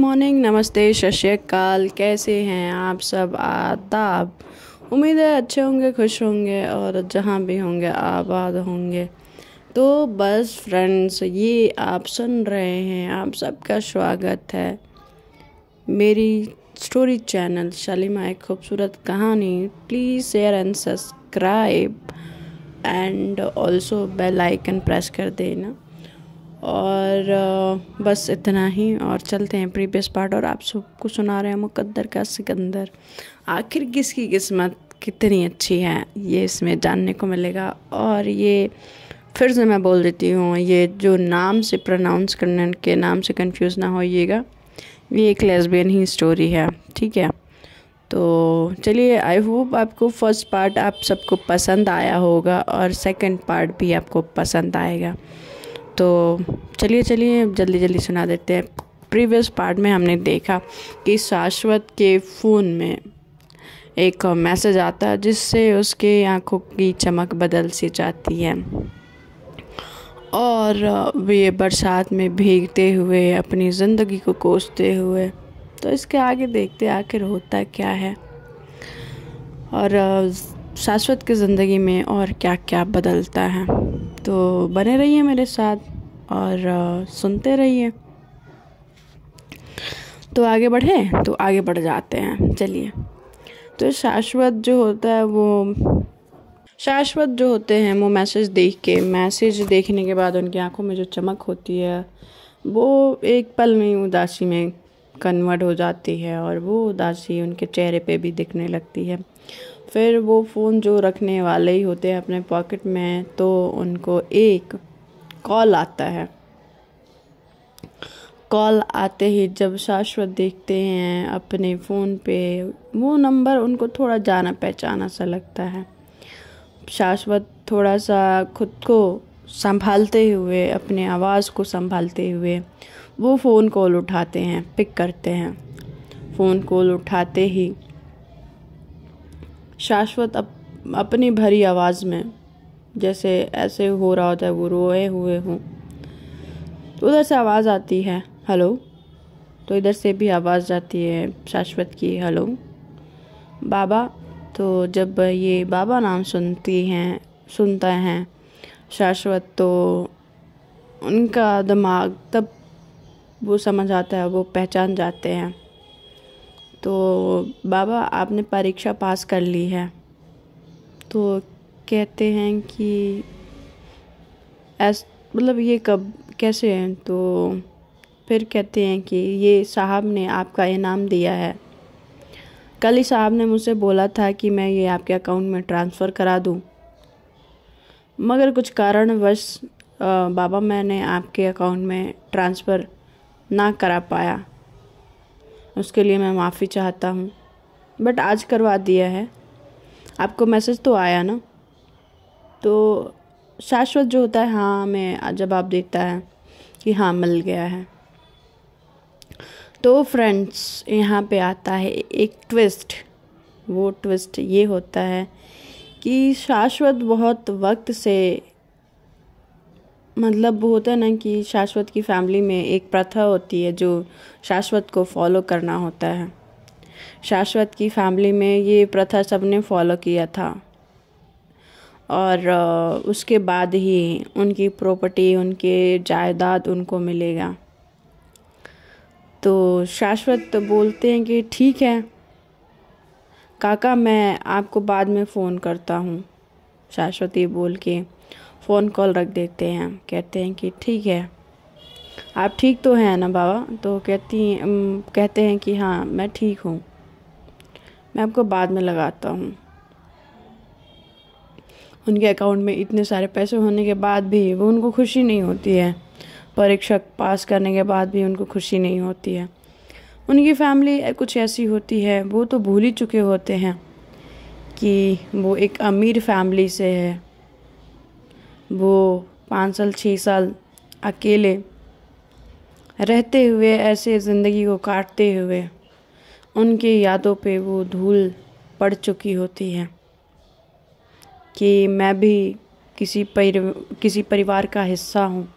morning नमस्ते शश्यकाल कैसे हैं आप सब आदाब उम्मीद है अच्छे होंगे खुश होंगे और जहाँ भी होंगे आबाद होंगे तो बस फ्रेंड्स ये आप सुन रहे हैं आप सबका स्वागत है मेरी स्टोरी चैनल शलीमा एक खूबसूरत कहानी please share and subscribe and also bell icon press कर देना और बस इतना ही और चलते हैं प्रीवियस पार्ट और आप सबको सुना रहे हैं मुकद्दर का सिकंदर आखिर किसकी किस्मत कितनी अच्छी है ये इसमें जानने को मिलेगा और ये फिर से मैं बोल देती हूँ ये जो नाम से प्रनाउंस करने के नाम से कंफ्यूज ना होइएगा ये एक लेसबियन ही स्टोरी है ठीक है तो चलिए आई होप आपको फर्स्ट पार्ट आप सबको पसंद आया होगा और सेकंड पार्ट भी आपको पसंद आएगा तो चलिए चलिए जल्दी जल्दी सुना देते हैं प्रीवियस पार्ट में हमने देखा कि शाश्वत के फ़ोन में एक मैसेज आता है जिससे उसके आंखों की चमक बदल सी जाती है और वे बरसात में भीगते हुए अपनी ज़िंदगी को कोसते हुए तो इसके आगे देखते आखिर होता क्या है और शाश्वत की ज़िंदगी में और क्या क्या बदलता है तो बने रहिए मेरे साथ और सुनते रहिए तो आगे बढ़े तो आगे बढ़ जाते हैं चलिए तो शाश्वत जो होता है वो शाश्वत जो होते हैं वो मैसेज देख के मैसेज देखने के बाद उनकी आंखों में जो चमक होती है वो एक पल में उदासी में कन्वर्ट हो जाती है और वो उदासी उनके चेहरे पे भी दिखने लगती है फिर वो फ़ोन जो रखने वाले ही होते हैं अपने पॉकेट में तो उनको एक कॉल आता है कॉल आते ही जब शाश्वत देखते हैं अपने फ़ोन पे वो नंबर उनको थोड़ा जाना पहचाना सा लगता है शाश्वत थोड़ा सा खुद को संभालते हुए अपने आवाज़ को संभालते हुए वो फ़ोन कॉल उठाते हैं पिक करते हैं फ़ोन कॉल उठाते ही शाश्वत अप, अपनी भरी आवाज़ में जैसे ऐसे हो रहा होता है वो रोए हुए हों तो उधर से आवाज़ आती है हेलो तो इधर से भी आवाज़ जाती है शाश्वत की हेलो बाबा तो जब ये बाबा नाम सुनती हैं सुनता हैं शाश्वत तो उनका दिमाग तब वो समझ आता है वो पहचान जाते हैं तो बाबा आपने परीक्षा पास कर ली है तो कहते हैं कि ऐस मतलब ये कब कैसे हैं तो फिर कहते हैं कि ये साहब ने आपका इनाम दिया है कल ही साहब ने मुझसे बोला था कि मैं ये आपके अकाउंट में ट्रांसफ़र करा दूँ मगर कुछ कारणवश बाबा मैंने आपके अकाउंट में ट्रांसफ़र ना करा पाया उसके लिए मैं माफ़ी चाहता हूँ बट आज करवा दिया है आपको मैसेज तो आया ना तो शाश्वत जो होता है हाँ मैं जब आप देखता है कि हाँ मिल गया है तो फ्रेंड्स यहाँ पे आता है एक ट्विस्ट वो ट्विस्ट ये होता है कि शाश्वत बहुत वक्त से मतलब होता है ना कि शाश्वत की फैमिली में एक प्रथा होती है जो शाश्वत को फॉलो करना होता है शाश्वत की फैमिली में ये प्रथा सबने फॉलो किया था और उसके बाद ही उनकी प्रॉपर्टी उनके जायदाद उनको मिलेगा तो शाश्वत तो बोलते हैं कि ठीक है काका मैं आपको बाद में फ़ोन करता हूँ शाश्वती बोल के फ़ोन कॉल रख देते हैं कहते हैं कि ठीक है आप ठीक तो हैं ना बाबा तो कहती कहते हैं कि हाँ मैं ठीक हूँ मैं आपको बाद में लगाता हूँ उनके अकाउंट में इतने सारे पैसे होने के बाद भी वो उनको खुशी नहीं होती है परीक्षा पास करने के बाद भी उनको खुशी नहीं होती है उनकी फैमिली कुछ ऐसी होती है वो तो भूल ही चुके होते हैं कि वो एक अमीर फैमिली से है वो पाँच साल छः साल अकेले रहते हुए ऐसे ज़िंदगी को काटते हुए उनके यादों पे वो धूल पड़ चुकी होती है कि मैं भी किसी पर किसी परिवार का हिस्सा हूँ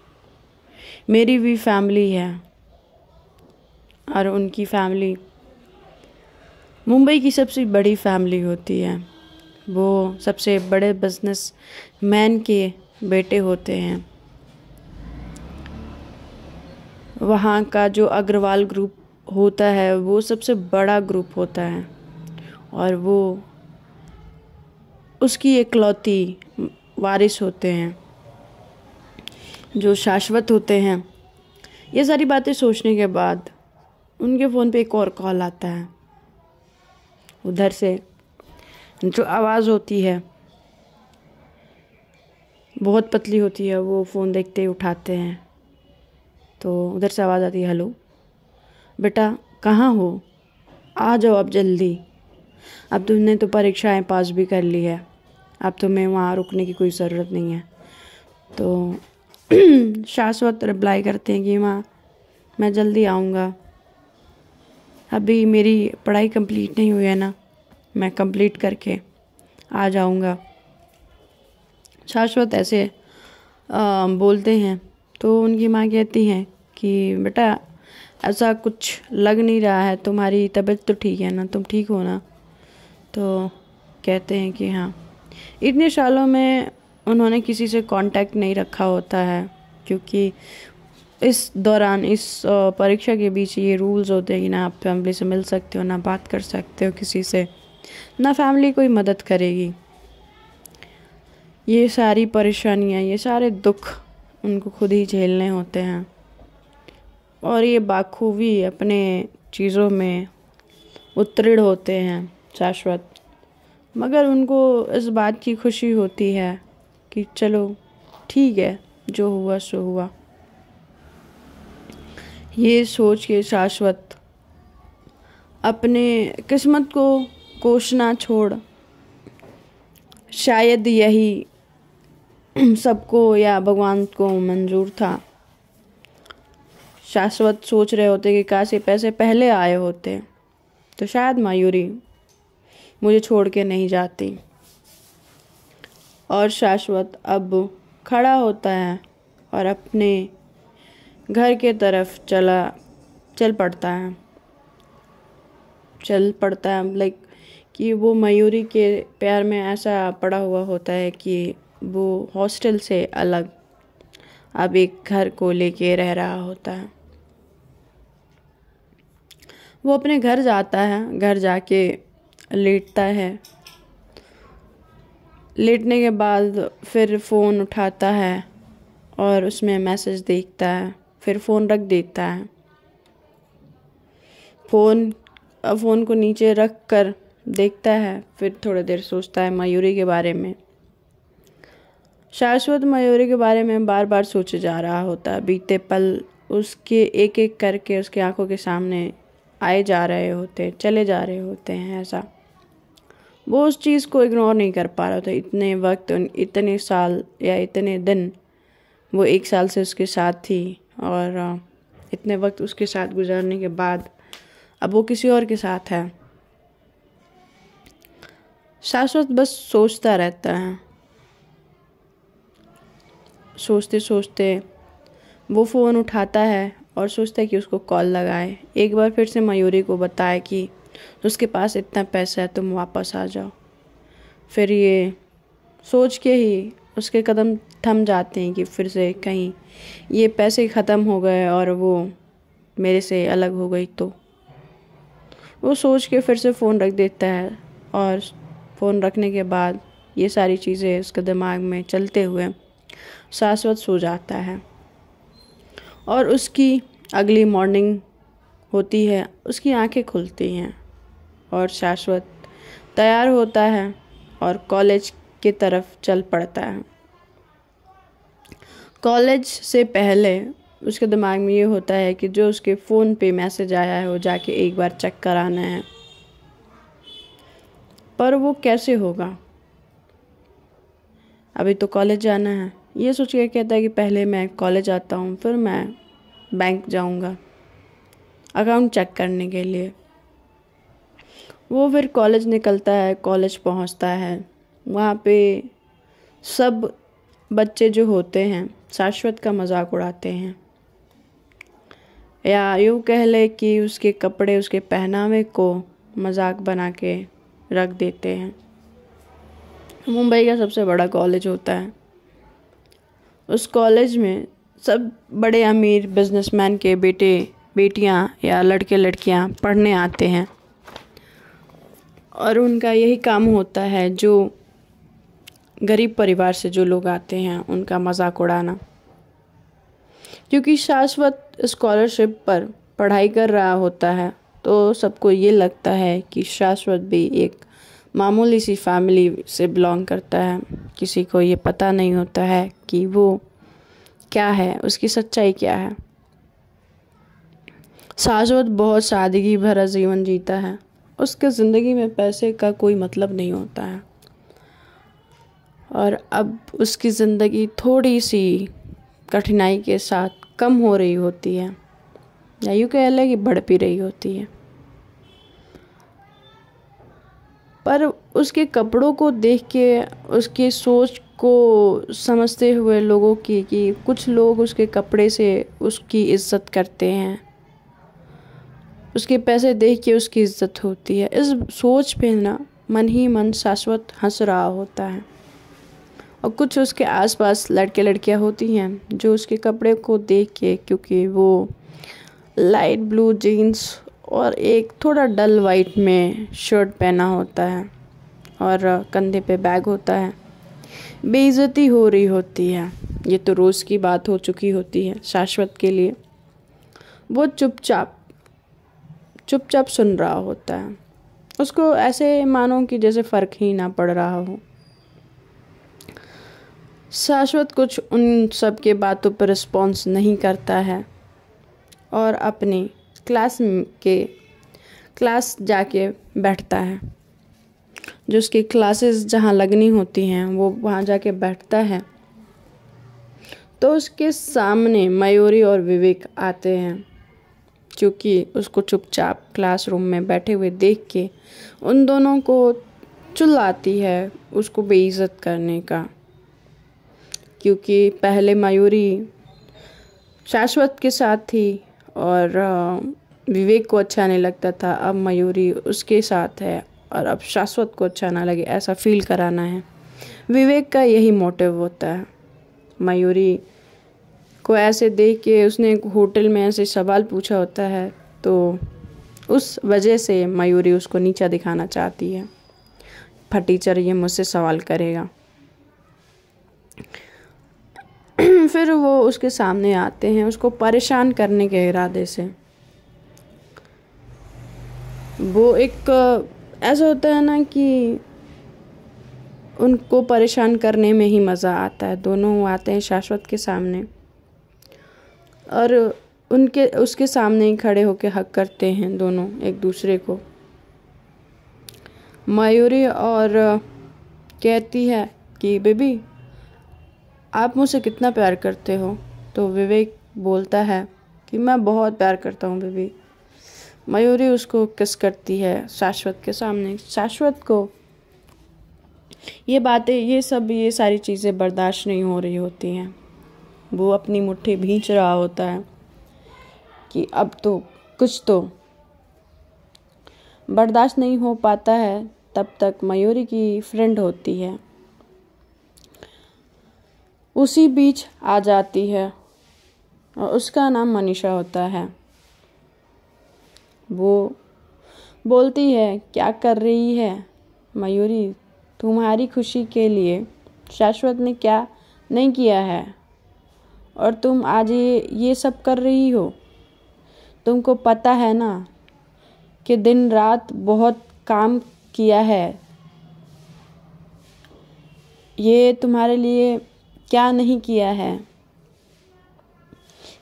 मेरी भी फैमिली है और उनकी फैमिली मुंबई की सबसे बड़ी फैमिली होती है वो सबसे बड़े बिजनेस मैन के बेटे होते हैं वहाँ का जो अग्रवाल ग्रुप होता है वो सबसे बड़ा ग्रुप होता है और वो उसकी इकलौती वारिस होते हैं जो शाश्वत होते हैं ये सारी बातें सोचने के बाद उनके फ़ोन पे एक और कॉल आता है उधर से जो आवाज़ होती है बहुत पतली होती है वो फ़ोन देखते ही उठाते हैं तो उधर से आवाज़ आती है हेलो बेटा कहाँ हो आ जाओ अब जल्दी अब तुमने तो परीक्षाएं पास भी कर ली है अब तुम्हें वहाँ रुकने की कोई ज़रूरत नहीं है तो शाश्वत रिप्लाई करते हैं कि माँ मैं जल्दी आऊँगा अभी मेरी पढ़ाई कंप्लीट नहीं हुई है ना मैं कंप्लीट करके आ जाऊँगा शाश्वत ऐसे आ, बोलते हैं तो उनकी माँ कहती हैं कि बेटा ऐसा कुछ लग नहीं रहा है तुम्हारी तबीयत तो ठीक है ना तुम ठीक हो ना तो कहते हैं कि हाँ इतने सालों में उन्होंने किसी से कांटेक्ट नहीं रखा होता है क्योंकि इस दौरान इस परीक्षा के बीच ये रूल्स होते हैं कि ना आप फैमिली से मिल सकते हो ना बात कर सकते हो किसी से ना फैमिली कोई मदद करेगी ये सारी परेशानियाँ ये सारे दुख उनको खुद ही झेलने होते हैं और ये बाखूबी अपने चीज़ों में उत्तीर्ण होते हैं शाश्वत मगर उनको इस बात की खुशी होती है कि चलो ठीक है जो हुआ सो हुआ ये सोच के शाश्वत अपने किस्मत को कोशना छोड़ शायद यही सबको या भगवान को मंजूर था शाश्वत सोच रहे होते कि काश ये पैसे पहले आए होते तो शायद मायूरी मुझे छोड़ के नहीं जाती और शाश्वत अब खड़ा होता है और अपने घर के तरफ चला चल पड़ता है चल पड़ता है लाइक कि वो मयूरी के प्यार में ऐसा पड़ा हुआ होता है कि वो हॉस्टल से अलग अब एक घर को लेके रह रहा होता है वो अपने घर जाता है घर जाके लेटता है लेटने के बाद फिर फ़ोन उठाता है और उसमें मैसेज देखता है फिर फ़ोन रख देता है फ़ोन फ़ोन को नीचे रख कर देखता है फिर थोड़ी देर सोचता है मयूरी के बारे में शाश्वत मयूरी के बारे में बार बार सोचे जा रहा होता बीते पल उसके एक एक करके उसके आंखों के सामने आए जा रहे होते चले जा रहे होते हैं ऐसा वो उस चीज़ को इग्नोर नहीं कर पा रहा था इतने वक्त इतने साल या इतने दिन वो एक साल से उसके साथ थी और इतने वक्त उसके साथ गुजारने के बाद अब वो किसी और के साथ है शाश्वत बस सोचता रहता है सोचते सोचते वो फ़ोन उठाता है और सोचता है कि उसको कॉल लगाए एक बार फिर से मयूरी को बताए कि उसके पास इतना पैसा है तुम वापस आ जाओ फिर ये सोच के ही उसके कदम थम जाते हैं कि फिर से कहीं ये पैसे ख़त्म हो गए और वो मेरे से अलग हो गई तो वो सोच के फिर से फ़ोन रख देता है और फ़ोन रखने के बाद ये सारी चीज़ें उसके दिमाग में चलते हुए शाश्वत सो जाता है और उसकी अगली मॉर्निंग होती है उसकी आंखें खुलती हैं और शाश्वत तैयार होता है और कॉलेज की तरफ चल पड़ता है कॉलेज से पहले उसके दिमाग में ये होता है कि जो उसके फ़ोन पे मैसेज आया है वो जाके एक बार चेक कराना है पर वो कैसे होगा अभी तो कॉलेज जाना है ये सोच के कहता है कि पहले मैं कॉलेज आता हूँ फिर मैं बैंक जाऊँगा अकाउंट चेक करने के लिए वो फिर कॉलेज निकलता है कॉलेज पहुँचता है वहाँ पे सब बच्चे जो होते हैं शाश्वत का मजाक उड़ाते हैं या यूँ कह ले कि उसके कपड़े उसके पहनावे को मजाक बना के रख देते हैं मुंबई का सबसे बड़ा कॉलेज होता है उस कॉलेज में सब बड़े अमीर बिजनेसमैन के बेटे बेटियां या लड़के लड़कियां पढ़ने आते हैं और उनका यही काम होता है जो गरीब परिवार से जो लोग आते हैं उनका मजाक उड़ाना क्योंकि शाश्वत स्कॉलरशिप पर पढ़ाई कर रहा होता है तो सबको ये लगता है कि शाश्वत भी एक मामूली सी फैमिली से बिलोंग करता है किसी को ये पता नहीं होता है कि वो क्या है उसकी सच्चाई क्या है शाश्वत बहुत सादगी भरा जीवन जीता है उसके ज़िंदगी में पैसे का कोई मतलब नहीं होता है और अब उसकी ज़िंदगी थोड़ी सी कठिनाई के साथ कम हो रही होती है या यूँ कह लें कि बढ़ भी रही होती है पर उसके कपड़ों को देख के उसकी सोच को समझते हुए लोगों की कि कुछ लोग उसके कपड़े से उसकी इज्जत करते हैं उसके पैसे देख के उसकी इज्जत होती है इस सोच पे ना मन ही मन शाश्वत हंस रहा होता है और कुछ उसके आसपास लड़के लड़कियां होती हैं जो उसके कपड़े को देख के क्योंकि वो लाइट ब्लू जीन्स और एक थोड़ा डल वाइट में शर्ट पहना होता है और कंधे पे बैग होता है बेइज्जती हो रही होती है ये तो रोज़ की बात हो चुकी होती है शाश्वत के लिए वो चुपचाप चुपचाप सुन रहा होता है उसको ऐसे मानो कि जैसे फ़र्क ही ना पड़ रहा हो शाश्वत कुछ उन सब के बातों पर रिस्पॉन्स नहीं करता है और अपनी क्लास के क्लास जाके बैठता है जो उसकी क्लासेस जहाँ लगनी होती हैं वो वहाँ जाके बैठता है तो उसके सामने मयूरी और विवेक आते हैं क्योंकि उसको चुपचाप क्लासरूम में बैठे हुए देख के उन दोनों को चुल्लाती है उसको बेइज्जत करने का क्योंकि पहले मयूरी शाश्वत के साथ थी और विवेक को अच्छा नहीं लगता था अब मयूरी उसके साथ है और अब शाश्वत को अच्छा ना लगे ऐसा फील कराना है विवेक का यही मोटिव होता है मयूरी को ऐसे देख के उसने होटल में ऐसे सवाल पूछा होता है तो उस वजह से मयूरी उसको नीचा दिखाना चाहती है फटीचर ये मुझसे सवाल करेगा फिर वो उसके सामने आते हैं उसको परेशान करने के इरादे से वो एक ऐसा होता है ना कि उनको परेशान करने में ही मज़ा आता है दोनों आते हैं शाश्वत के सामने और उनके उसके सामने ही खड़े होकर हक करते हैं दोनों एक दूसरे को मयूरी और कहती है कि बेबी आप मुझसे कितना प्यार करते हो तो विवेक बोलता है कि मैं बहुत प्यार करता हूँ बेबी मयूरी उसको किस करती है शाश्वत के सामने शाश्वत को ये बातें ये सब ये सारी चीज़ें बर्दाश्त नहीं हो रही होती हैं वो अपनी मुट्ठी भींच रहा होता है कि अब तो कुछ तो बर्दाश्त नहीं हो पाता है तब तक मयूरी की फ्रेंड होती है उसी बीच आ जाती है और उसका नाम मनीषा होता है वो बोलती है क्या कर रही है मयूरी तुम्हारी खुशी के लिए शाश्वत ने क्या नहीं किया है और तुम आज ये ये सब कर रही हो तुमको पता है ना कि दिन रात बहुत काम किया है ये तुम्हारे लिए क्या नहीं किया है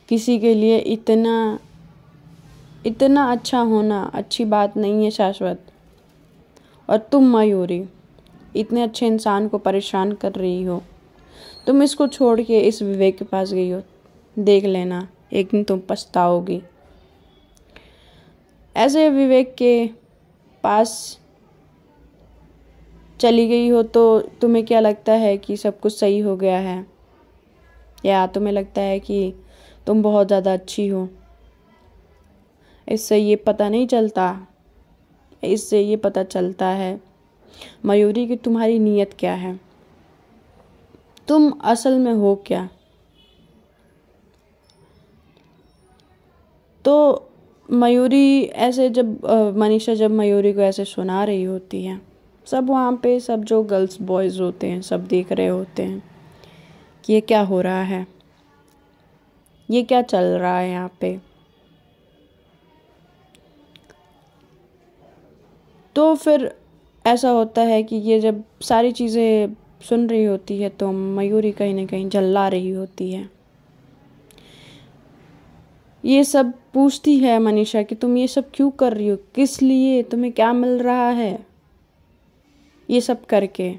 किसी के लिए इतना इतना अच्छा होना अच्छी बात नहीं है शाश्वत और तुम मयूरी इतने अच्छे इंसान को परेशान कर रही हो तुम इसको छोड़ के इस विवेक के पास गई हो देख लेना एक दिन तुम पछताओगी ऐसे विवेक के पास चली गई हो तो तुम्हें क्या लगता है कि सब कुछ सही हो गया है या तुम्हें लगता है कि तुम बहुत ज़्यादा अच्छी हो इससे ये पता नहीं चलता इससे ये पता चलता है मयूरी कि तुम्हारी नीयत क्या है तुम असल में हो क्या तो मयूरी ऐसे जब मनीषा जब मयूरी को ऐसे सुना रही होती है सब वहाँ पे सब जो गर्ल्स बॉयज़ होते हैं सब देख रहे होते हैं कि ये क्या हो रहा है ये क्या चल रहा है यहाँ पे तो फिर ऐसा होता है कि ये जब सारी चीज़ें सुन रही होती है तो मयूरी कहीं ना कहीं झल्ला रही होती है ये सब पूछती है मनीषा कि तुम ये सब क्यों कर रही हो किस लिए तुम्हें क्या मिल रहा है ये सब करके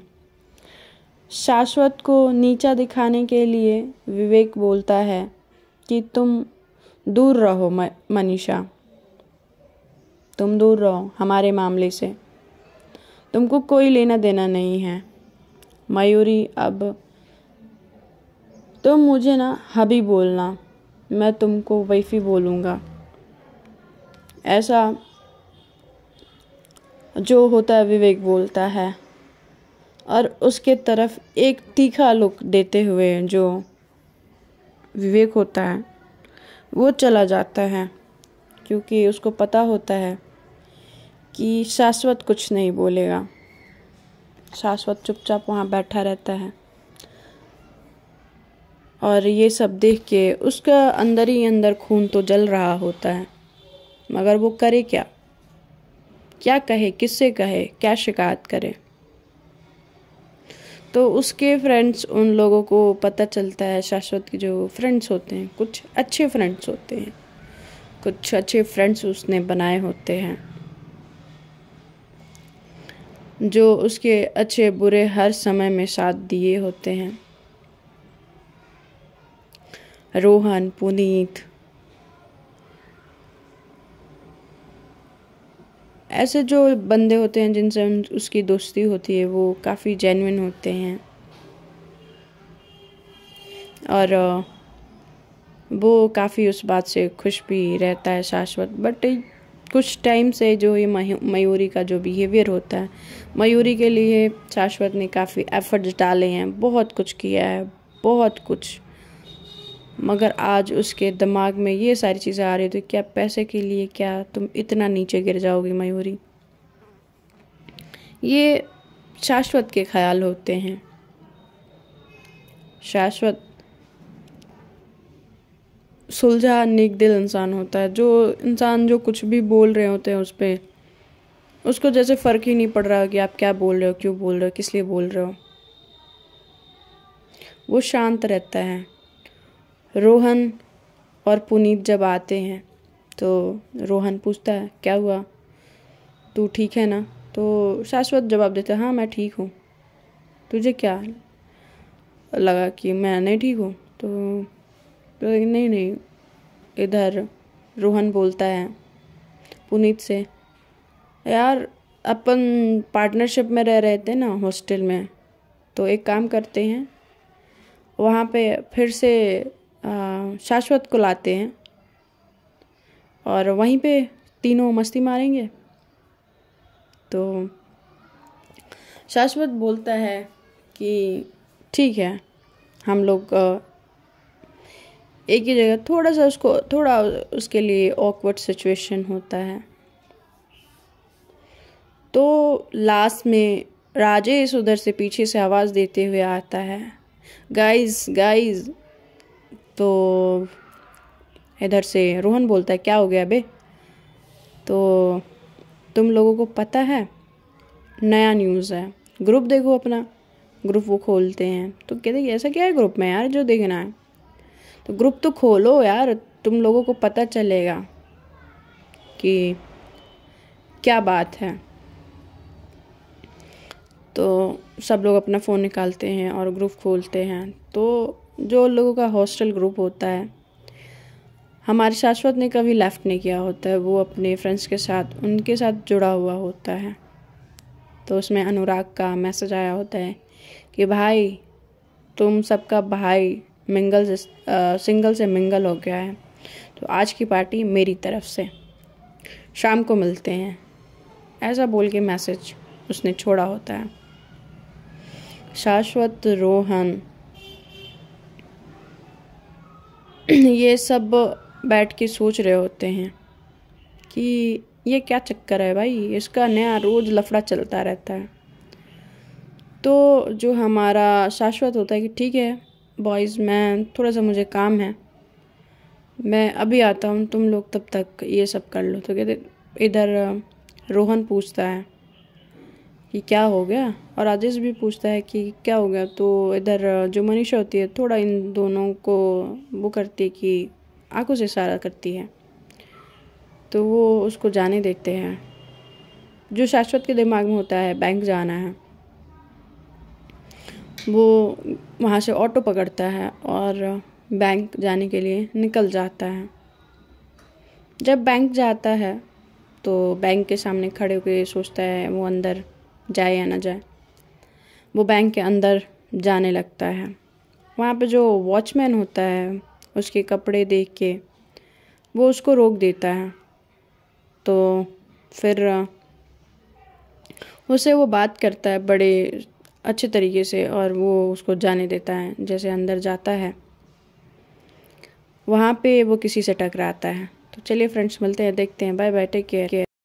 शाश्वत को नीचा दिखाने के लिए विवेक बोलता है कि तुम दूर रहो मनीषा तुम दूर रहो हमारे मामले से तुमको कोई लेना देना नहीं है मयूरी अब तुम मुझे ना हबी बोलना मैं तुमको वैफी बोलूँगा ऐसा जो होता है विवेक बोलता है और उसके तरफ एक तीखा लुक देते हुए जो विवेक होता है वो चला जाता है क्योंकि उसको पता होता है कि शाश्वत कुछ नहीं बोलेगा शाश्वत चुपचाप वहाँ बैठा रहता है और ये सब देख के उसका अंदर ही अंदर खून तो जल रहा होता है मगर वो करे क्या क्या कहे किससे कहे क्या शिकायत करे तो उसके फ्रेंड्स उन लोगों को पता चलता है शाश्वत के जो फ्रेंड्स होते हैं कुछ अच्छे फ्रेंड्स होते हैं कुछ अच्छे फ्रेंड्स उसने बनाए होते हैं जो उसके अच्छे बुरे हर समय में साथ दिए होते हैं रोहन पुनीत ऐसे जो बंदे होते हैं जिनसे उसकी दोस्ती होती है वो काफ़ी जेनविन होते हैं और वो काफ़ी उस बात से खुश भी रहता है शाश्वत बट कुछ टाइम से जो ये मयूरी का जो बिहेवियर होता है मयूरी के लिए शाश्वत ने काफ़ी एफर्ट्स डाले हैं बहुत कुछ किया है बहुत कुछ मगर आज उसके दिमाग में ये सारी चीज़ें आ रही थी तो क्या पैसे के लिए क्या तुम इतना नीचे गिर जाओगी मयूरी ये शाश्वत के ख्याल होते हैं शाश्वत सुलझा नेक दिल इंसान होता है जो इंसान जो कुछ भी बोल रहे होते हैं उस पर उसको जैसे फ़र्क ही नहीं पड़ रहा कि आप क्या बोल रहे हो क्यों बोल रहे हो किस लिए बोल रहे हो वो शांत रहता है रोहन और पुनीत जब आते हैं तो रोहन पूछता है क्या हुआ तू ठीक है ना तो शाश्वत जवाब देता है हाँ मैं ठीक हूँ तुझे क्या लगा कि मैं नहीं ठीक हूँ तो तो नहीं नहीं इधर रोहन बोलता है पुनीत से यार अपन पार्टनरशिप में रह रहे थे ना हॉस्टल में तो एक काम करते हैं वहाँ पे फिर से शाश्वत को लाते हैं और वहीं पे तीनों मस्ती मारेंगे तो शाश्वत बोलता है कि ठीक है हम लोग एक ही जगह थोड़ा सा उसको थोड़ा उसके लिए ऑकवर्ड सिचुएशन होता है तो लास्ट में राजेश उधर से पीछे से आवाज़ देते हुए आता है गाइस गाइस तो इधर से रोहन बोलता है क्या हो गया बे तो तुम लोगों को पता है नया न्यूज़ है ग्रुप देखो अपना ग्रुप वो खोलते हैं तो कहते ऐसा क्या है ग्रुप में यार जो देखना है तो ग्रुप तो खोलो यार तुम लोगों को पता चलेगा कि क्या बात है तो सब लोग अपना फ़ोन निकालते हैं और ग्रुप खोलते हैं तो जो लोगों का हॉस्टल ग्रुप होता है हमारे शाश्वत ने कभी लेफ़्ट नहीं किया होता है वो अपने फ्रेंड्स के साथ उनके साथ जुड़ा हुआ होता है तो उसमें अनुराग का मैसेज आया होता है कि भाई तुम सबका भाई मिंगल से आ, सिंगल से मिंगल हो गया है तो आज की पार्टी मेरी तरफ से शाम को मिलते हैं ऐसा बोल के मैसेज उसने छोड़ा होता है शाश्वत रोहन ये सब बैठ के सोच रहे होते हैं कि ये क्या चक्कर है भाई इसका नया रोज़ लफड़ा चलता रहता है तो जो हमारा शाश्वत होता है कि ठीक है बॉयज़ मैं थोड़ा सा मुझे काम है मैं अभी आता हूँ तुम लोग तब तक ये सब कर लो तो कहते इधर रोहन पूछता है कि क्या हो गया और राजेश भी पूछता है कि क्या हो गया तो इधर जो मनीषा होती है थोड़ा इन दोनों को वो करती है कि आंखों से इशारा करती है तो वो उसको जाने देते हैं जो शाश्वत के दिमाग में होता है बैंक जाना है वो वहाँ से ऑटो पकड़ता है और बैंक जाने के लिए निकल जाता है जब बैंक जाता है तो बैंक के सामने खड़े होकर सोचता है वो अंदर जाए या ना जाए वो बैंक के अंदर जाने लगता है वहाँ पे जो वॉचमैन होता है उसके कपड़े देख के वो उसको रोक देता है तो फिर उसे वो बात करता है बड़े अच्छे तरीके से और वो उसको जाने देता है जैसे अंदर जाता है वहाँ पे वो किसी से टकराता है तो चलिए फ्रेंड्स मिलते हैं देखते हैं बाय बाय टेक केयर